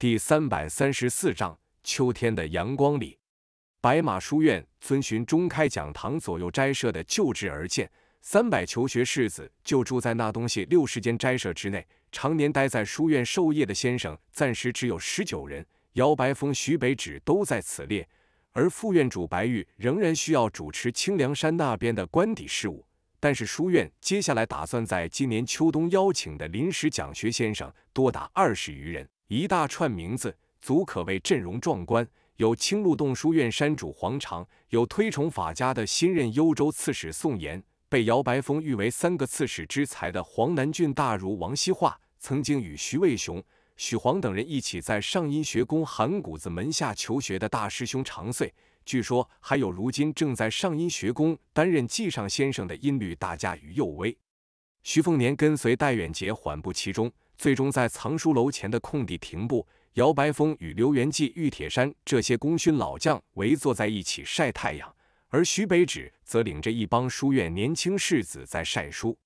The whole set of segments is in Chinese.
第三百三十四章秋天的阳光里，白马书院遵循中开讲堂左右斋舍的旧制而建。三百求学士子就住在那东西六十间斋舍之内。常年待在书院授业的先生暂时只有十九人，姚白峰、徐北芷都在此列。而副院主白玉仍然需要主持清凉山那边的官邸事务。但是书院接下来打算在今年秋冬邀请的临时讲学先生多达二十余人。一大串名字，足可谓阵容壮观。有青鹿洞书院山主黄常，有推崇法家的新任幽州刺史宋延，被姚白峰誉为三个刺史之才的黄南郡大儒王希化，曾经与徐渭雄、许黄等人一起在上音学宫函谷子门下求学的大师兄常岁，据说还有如今正在上音学宫担任纪上先生的音律大家于右威。徐凤年跟随戴远杰缓步其中。最终在藏书楼前的空地停步，姚白峰与刘元济、玉铁山这些功勋老将围坐在一起晒太阳，而徐北芷则领着一帮书院年轻士子在晒书。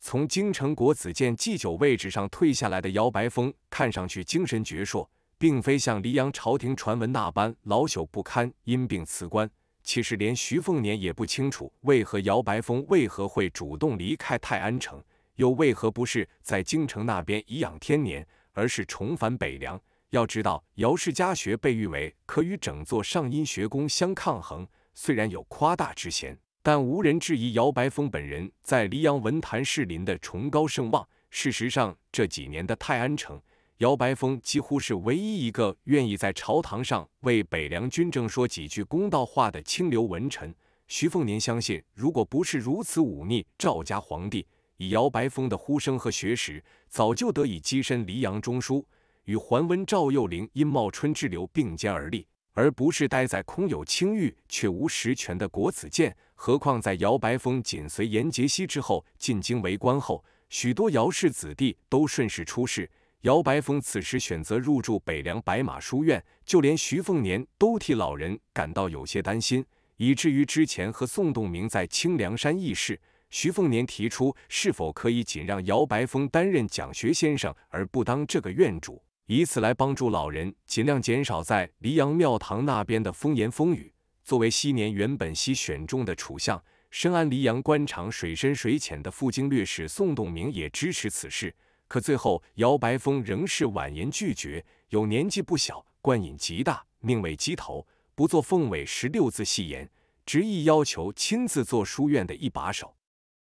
从京城国子监祭酒位置上退下来的姚白峰，看上去精神矍铄，并非像黎阳朝廷传闻那般老朽不堪、因病辞官。其实连徐凤年也不清楚，为何姚白峰为何会主动离开泰安城。又为何不是在京城那边颐养天年，而是重返北凉？要知道，姚氏家学被誉为可与整座上阴学宫相抗衡，虽然有夸大之嫌，但无人质疑姚白峰本人在黎阳文坛士林的崇高盛望。事实上，这几年的泰安城，姚白峰几乎是唯一一个愿意在朝堂上为北凉军政说几句公道话的清流文臣。徐凤年相信，如果不是如此忤逆赵家皇帝。以姚白峰的呼声和学识，早就得以跻身黎阳中枢，与桓温、赵幼龄、殷茂春之流并肩而立，而不是待在空有清誉却无实权的国子监。何况在姚白峰紧随严杰熙之后进京为官后，许多姚氏子弟都顺势出仕。姚白峰此时选择入住北凉白马书院，就连徐凤年都替老人感到有些担心，以至于之前和宋洞明在清凉山议事。徐凤年提出，是否可以仅让姚白峰担任讲学先生而不当这个院主，以此来帮助老人尽量减少在黎阳庙堂那边的风言风语。作为昔年原本西选中的楚相，深谙黎阳官场水深水浅的副经略使宋栋明也支持此事。可最后，姚白峰仍是婉言拒绝，有年纪不小，官瘾极大，宁为鸡头，不做凤尾，十六字戏言，执意要求亲自做书院的一把手。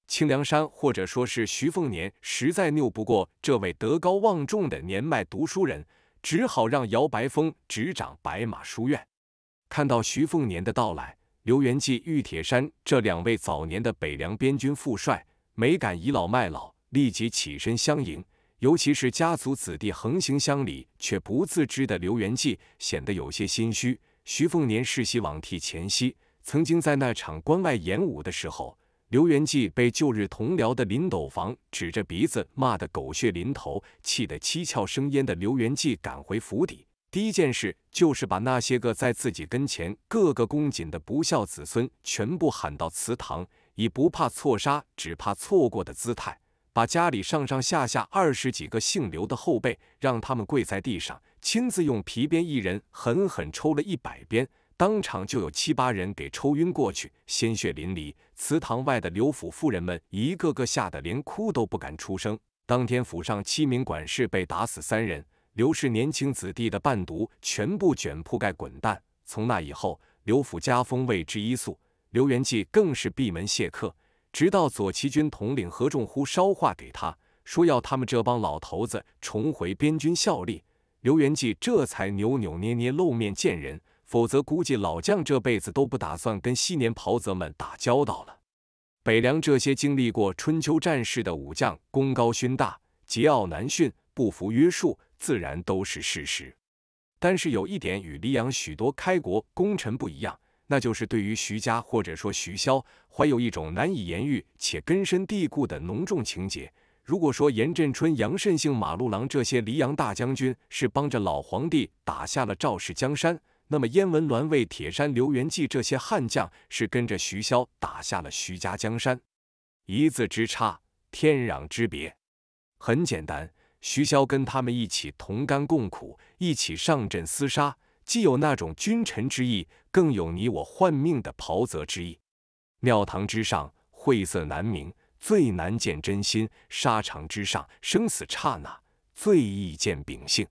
清凉山，或者说是徐凤年，实在拗不过这位德高望重的年迈读书人，只好让姚白峰执掌白马书院。看到徐凤年的到来，刘元济、玉铁山这两位早年的北凉边军副帅，没敢倚老卖老，立即起身相迎。尤其是家族子弟横行乡里却不自知的刘元济，显得有些心虚。徐凤年世袭罔替前夕，曾经在那场关外演武的时候。刘元济被旧日同僚的林斗房指着鼻子骂得狗血淋头，气得七窍生烟的刘元济赶回府邸，第一件事就是把那些个在自己跟前各个恭谨的不孝子孙全部喊到祠堂，以不怕错杀，只怕错过的姿态，把家里上上下下二十几个姓刘的后辈，让他们跪在地上，亲自用皮鞭一人狠狠抽了一百鞭。当场就有七八人给抽晕过去，鲜血淋漓。祠堂外的刘府妇人们一个个吓得连哭都不敢出声。当天府上七名管事被打死三人，刘氏年轻子弟的伴读全部卷铺盖滚蛋。从那以后，刘府家风为之一肃。刘元济更是闭门谢客，直到左旗军统领何仲忽捎话给他说要他们这帮老头子重回边军效力，刘元济这才扭扭捏捏露面见人。否则，估计老将这辈子都不打算跟昔年袍泽们打交道了。北凉这些经历过春秋战事的武将，功高勋大，桀骜难驯，不服约束，自然都是事实。但是有一点与黎阳许多开国功臣不一样，那就是对于徐家或者说徐骁，怀有一种难以言喻且根深蒂固的浓重情结。如果说严振春、杨慎性、马路郎这些黎阳大将军是帮着老皇帝打下了赵氏江山，那么，燕文鸾为铁山、刘元济这些悍将，是跟着徐骁打下了徐家江山。一字之差，天壤之别。很简单，徐骁跟他们一起同甘共苦，一起上阵厮杀，既有那种君臣之意，更有你我换命的袍泽之意。庙堂之上，晦涩难明，最难见真心；沙场之上，生死刹那，最易见秉性。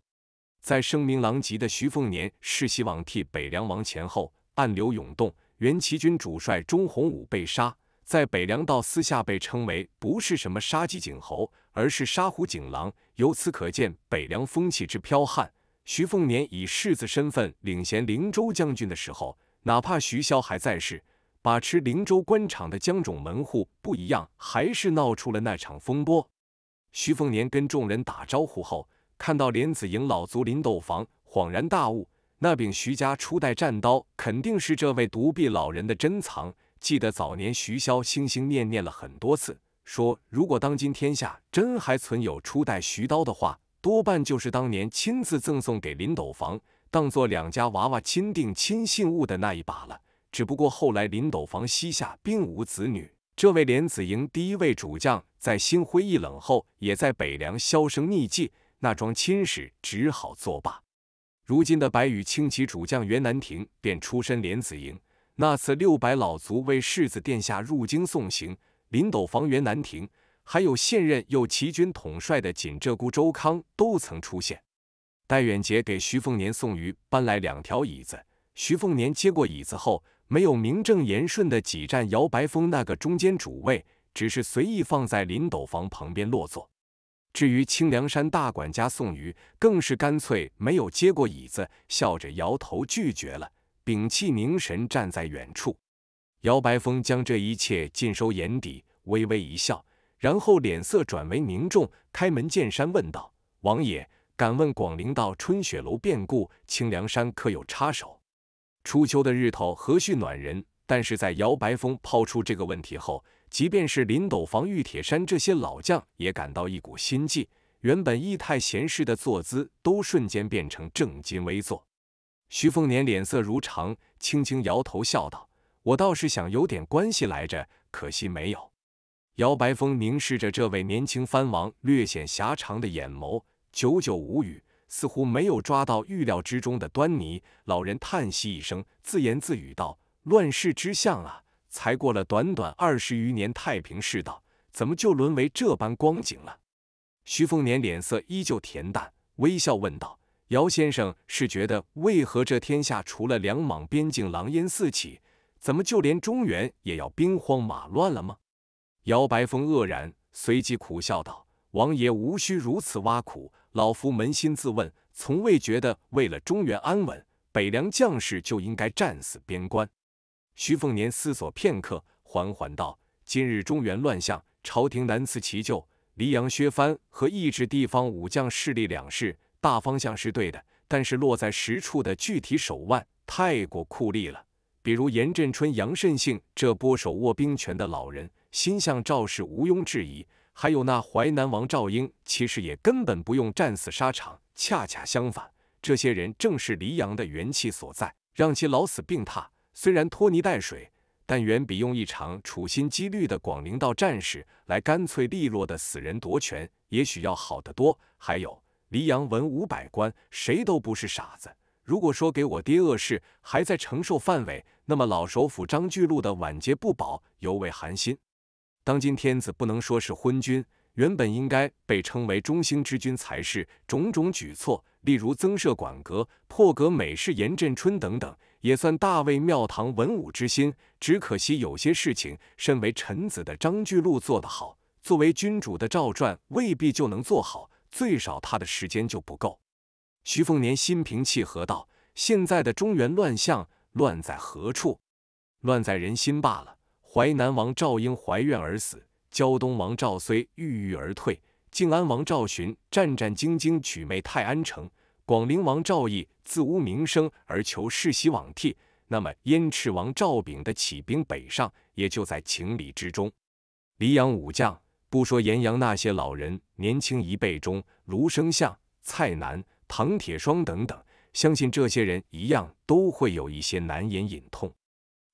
在声名狼藉的徐凤年世袭罔替北凉王前后，暗流涌动。元齐军主帅钟洪武被杀，在北凉道私下被称为不是什么杀鸡儆猴，而是杀虎儆狼。由此可见，北凉风气之剽悍。徐凤年以世子身份领衔灵州将军的时候，哪怕徐骁还在世，把持灵州官场的江种门户不一样，还是闹出了那场风波。徐凤年跟众人打招呼后。看到莲子营老族林斗房，恍然大悟，那柄徐家初代战刀肯定是这位独臂老人的珍藏。记得早年徐潇心心念念了很多次，说如果当今天下真还存有初代徐刀的话，多半就是当年亲自赠送给林斗房，当做两家娃娃亲定亲信物的那一把了。只不过后来林斗房膝下并无子女，这位莲子营第一位主将在心灰意冷后，也在北凉销声匿迹。那桩亲事只好作罢。如今的白羽轻骑主将袁南亭便出身莲子营。那次六百老卒为世子殿下入京送行，林斗房袁南亭，还有现任右骑军统帅的锦鹧鸪周康都曾出现。戴远杰给徐凤年送鱼，搬来两条椅子。徐凤年接过椅子后，没有名正言顺的挤占姚白峰那个中间主位，只是随意放在林斗房旁边落座。至于清凉山大管家宋瑜，更是干脆没有接过椅子，笑着摇头拒绝了，屏气凝神站在远处。姚白峰将这一切尽收眼底，微微一笑，然后脸色转为凝重，开门见山问道：“王爷，敢问广陵道春雪楼变故，清凉山可有插手？”初秋的日头和煦暖人，但是在姚白峰抛出这个问题后。即便是林斗房、玉铁山这些老将，也感到一股心悸。原本仪态闲适的坐姿，都瞬间变成正襟危坐。徐凤年脸色如常，轻轻摇头笑道：“我倒是想有点关系来着，可惜没有。”姚白峰凝视着这位年轻藩王略显狭长的眼眸，久久无语，似乎没有抓到预料之中的端倪。老人叹息一声，自言自语道：“乱世之相啊！”才过了短短二十余年太平世道，怎么就沦为这般光景了？徐凤年脸色依旧恬淡，微笑问道：“姚先生是觉得为何这天下除了两莽边境狼烟四起，怎么就连中原也要兵荒马乱了吗？”姚白峰愕然，随即苦笑道：“王爷无需如此挖苦，老夫扪心自问，从未觉得为了中原安稳，北凉将士就应该战死边关。”徐凤年思索片刻，缓缓道：“今日中原乱象，朝廷难辞其咎。黎阳削藩和抑制地方武将势力两事，大方向是对的，但是落在实处的具体手腕太过酷吏了。比如严振春、杨慎性这波手握兵权的老人，心向赵氏毋庸置疑。还有那淮南王赵英，其实也根本不用战死沙场。恰恰相反，这些人正是黎阳的元气所在，让其老死病榻。”虽然拖泥带水，但远比用一场处心积虑的广陵道战事来干脆利落的死人夺权，也许要好得多。还有黎阳文武百官，谁都不是傻子。如果说给我爹恶事还在承受范围，那么老首府张巨禄的晚节不保尤为寒心。当今天子不能说是昏君，原本应该被称为中兴之君才是。种种举措，例如增设馆阁、破格美式严振春等等。也算大魏庙堂文武之心，只可惜有些事情，身为臣子的张巨禄做得好，作为君主的赵传未必就能做好，最少他的时间就不够。徐凤年心平气和道：“现在的中原乱象，乱在何处？乱在人心罢了。淮南王赵婴怀怨而死，胶东王赵衰郁郁而退，靖安王赵寻战战兢兢取妹泰安城。”广陵王赵义自无名声而求世袭罔替，那么燕赤王赵炳的起兵北上也就在情理之中。黎阳武将不说，黎阳那些老人，年轻一辈中卢生相、蔡南、唐铁双等等，相信这些人一样都会有一些难言隐痛。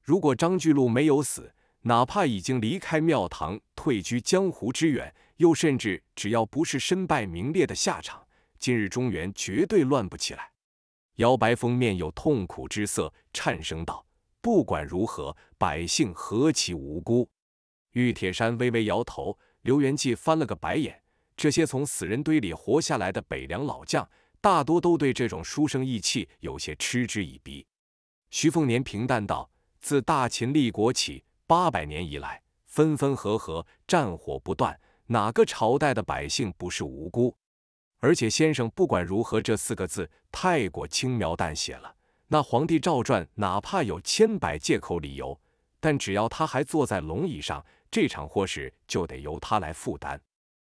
如果张巨鹿没有死，哪怕已经离开庙堂退居江湖之远，又甚至只要不是身败名裂的下场。今日中原绝对乱不起来。姚白峰面有痛苦之色，颤声道：“不管如何，百姓何其无辜！”玉铁山微微摇头，刘元济翻了个白眼。这些从死人堆里活下来的北凉老将，大多都对这种书生意气有些嗤之以鼻。徐凤年平淡道：“自大秦立国起，八百年以来，分分合合，战火不断，哪个朝代的百姓不是无辜？”而且先生不管如何，这四个字太过轻描淡写了。那皇帝诏传，哪怕有千百借口理由，但只要他还坐在龙椅上，这场祸事就得由他来负担。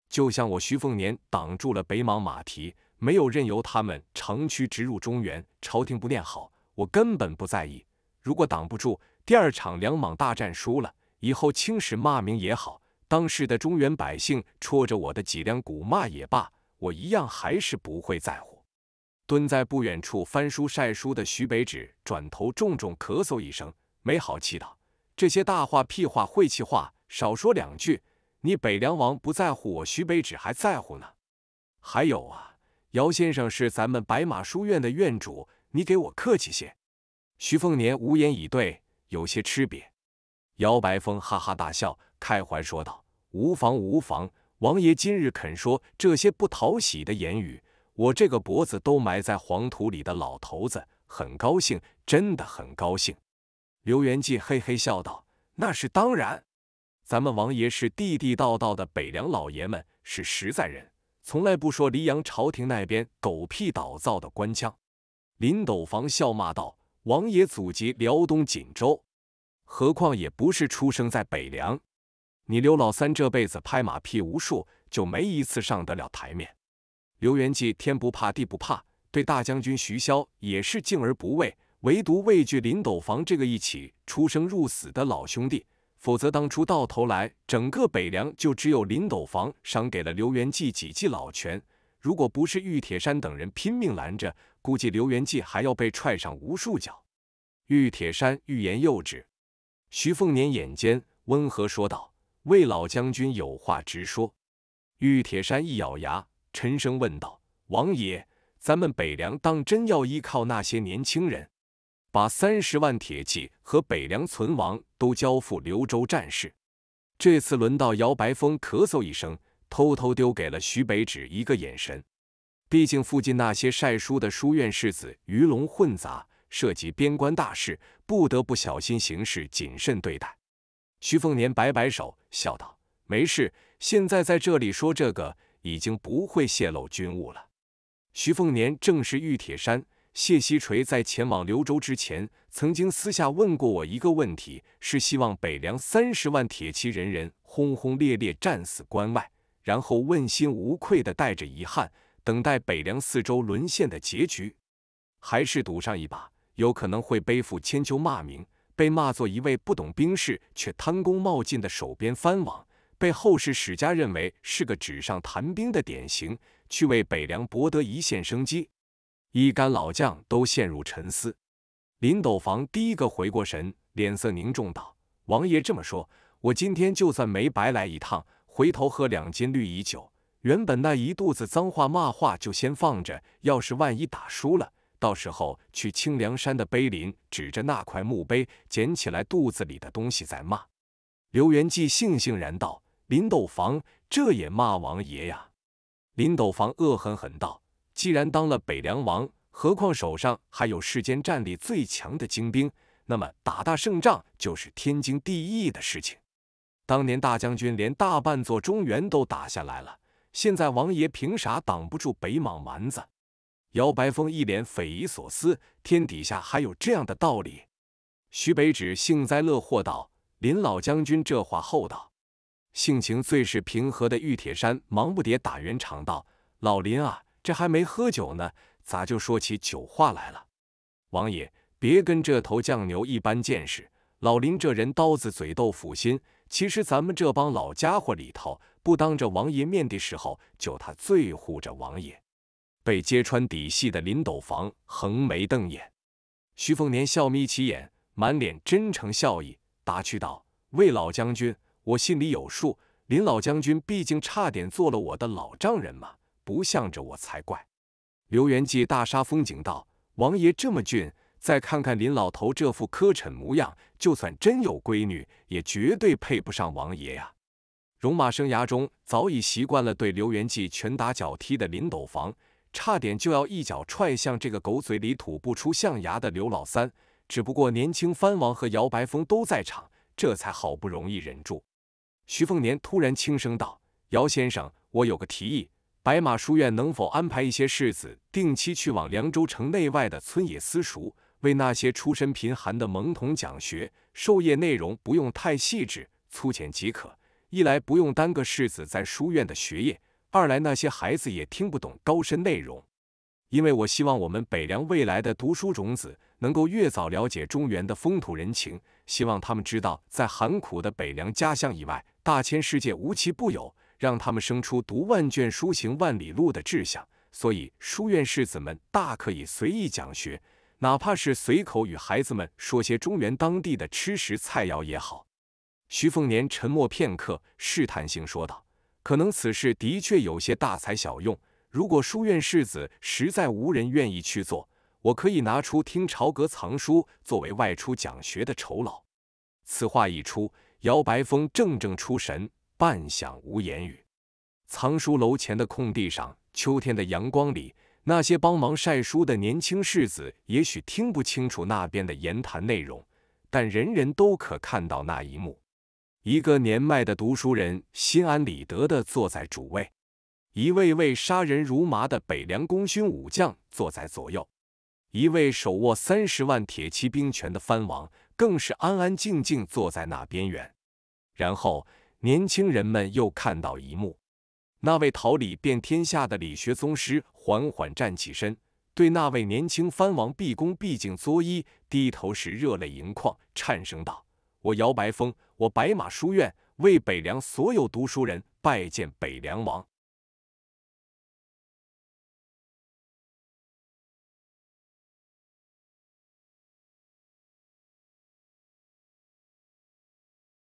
就像我徐凤年挡住了北莽马蹄，没有任由他们长驱直入中原，朝廷不念好，我根本不在意。如果挡不住，第二场两莽大战输了以后，青史骂名也好，当时的中原百姓戳着我的脊梁骨骂也罢。我一样还是不会在乎。蹲在不远处翻书晒书的徐北芷转头重重咳嗽一声，没好气道：“这些大话屁话晦气话少说两句。你北凉王不在乎，我徐北芷还在乎呢。还有啊，姚先生是咱们白马书院的院主，你给我客气些。”徐凤年无言以对，有些吃瘪。姚白峰哈哈大笑，开怀说道：“无妨无妨。”王爷今日肯说这些不讨喜的言语，我这个脖子都埋在黄土里的老头子很高兴，真的很高兴。刘元济嘿嘿笑道：“那是当然，咱们王爷是地地道道的北凉老爷们，是实在人，从来不说黎阳朝廷那边狗屁倒灶的官腔。”林斗房笑骂道：“王爷祖籍辽东锦州，何况也不是出生在北凉。”你刘老三这辈子拍马屁无数，就没一次上得了台面。刘元济天不怕地不怕，对大将军徐骁也是敬而不畏，唯独畏惧林斗房这个一起出生入死的老兄弟。否则当初到头来，整个北凉就只有林斗房赏给了刘元济几记老拳。如果不是玉铁山等人拼命拦着，估计刘元济还要被踹上无数脚。玉铁山欲言又止，徐凤年眼尖，温和说道。魏老将军有话直说。玉铁山一咬牙，沉声问道：“王爷，咱们北凉当真要依靠那些年轻人，把三十万铁骑和北凉存亡都交付刘州战士？”这次轮到姚白峰咳嗽一声，偷偷丢给了徐北枳一个眼神。毕竟附近那些晒书的书院世子鱼龙混杂，涉及边关大事，不得不小心行事，谨慎对待。徐凤年摆摆手，笑道：“没事，现在在这里说这个，已经不会泄露军务了。”徐凤年正是玉铁山。谢希锤在前往刘州之前，曾经私下问过我一个问题：是希望北凉三十万铁骑人人轰轰烈烈战死关外，然后问心无愧的带着遗憾，等待北凉四周沦陷的结局；还是赌上一把，有可能会背负千秋骂名？被骂作一位不懂兵事却贪功冒进的守边藩王，被后世史家认为是个纸上谈兵的典型，去为北凉博得一线生机。一干老将都陷入沉思，林斗房第一个回过神，脸色凝重道：“王爷这么说，我今天就算没白来一趟，回头喝两斤绿蚁酒。原本那一肚子脏话骂话就先放着，要是万一打输了。”到时候去清凉山的碑林，指着那块墓碑，捡起来肚子里的东西，在骂。刘元济悻悻然道：“林斗房，这也骂王爷呀？”林斗房恶狠狠道：“既然当了北凉王，何况手上还有世间战力最强的精兵，那么打大胜仗就是天经地义的事情。当年大将军连大半座中原都打下来了，现在王爷凭啥挡不住北莽蛮子？”姚白峰一脸匪夷所思：“天底下还有这样的道理？”徐北指幸灾乐祸道：“林老将军这话厚道。”性情最是平和的玉铁山忙不迭打圆场道：“老林啊，这还没喝酒呢，咋就说起酒话来了？”王爷，别跟这头犟牛一般见识。老林这人刀子嘴豆腐心，其实咱们这帮老家伙里头，不当着王爷面的时候，就他最护着王爷。被揭穿底细的林斗房横眉瞪眼，徐凤年笑眯起眼，满脸真诚笑意，答趣道：“魏老将军，我心里有数。林老将军毕竟差点做了我的老丈人嘛，不向着我才怪。”刘元济大杀风景道：“王爷这么俊，再看看林老头这副磕碜模样，就算真有闺女，也绝对配不上王爷呀。”戎马生涯中早已习惯了对刘元济拳打脚踢的林斗房。差点就要一脚踹向这个狗嘴里吐不出象牙的刘老三，只不过年轻藩王和姚白峰都在场，这才好不容易忍住。徐凤年突然轻声道：“姚先生，我有个提议，白马书院能否安排一些世子定期去往凉州城内外的村野私塾，为那些出身贫寒的蒙童讲学？授业内容不用太细致，粗浅即可。一来不用耽搁世子在书院的学业。”二来，那些孩子也听不懂高深内容，因为我希望我们北凉未来的读书种子能够越早了解中原的风土人情，希望他们知道，在寒苦的北凉家乡以外，大千世界无奇不有，让他们生出读万卷书、行万里路的志向。所以，书院士子们大可以随意讲学，哪怕是随口与孩子们说些中原当地的吃食菜肴也好。徐凤年沉默片刻，试探性说道。可能此事的确有些大材小用。如果书院世子实在无人愿意去做，我可以拿出听朝阁藏书作为外出讲学的酬劳。此话一出，姚白峰怔怔出神，半晌无言语。藏书楼前的空地上，秋天的阳光里，那些帮忙晒书的年轻世子，也许听不清楚那边的言谈内容，但人人都可看到那一幕。一个年迈的读书人心安理得地坐在主位，一位为杀人如麻的北凉功勋武将坐在左右，一位手握三十万铁骑兵权的藩王更是安安静静坐在那边缘。然后，年轻人们又看到一幕：那位桃李遍天下的理学宗师缓缓站起身，对那位年轻藩王毕恭毕敬作揖，低头时热泪盈眶，颤声道：“我姚白峰。”我白马书院为北凉所有读书人拜见北凉王。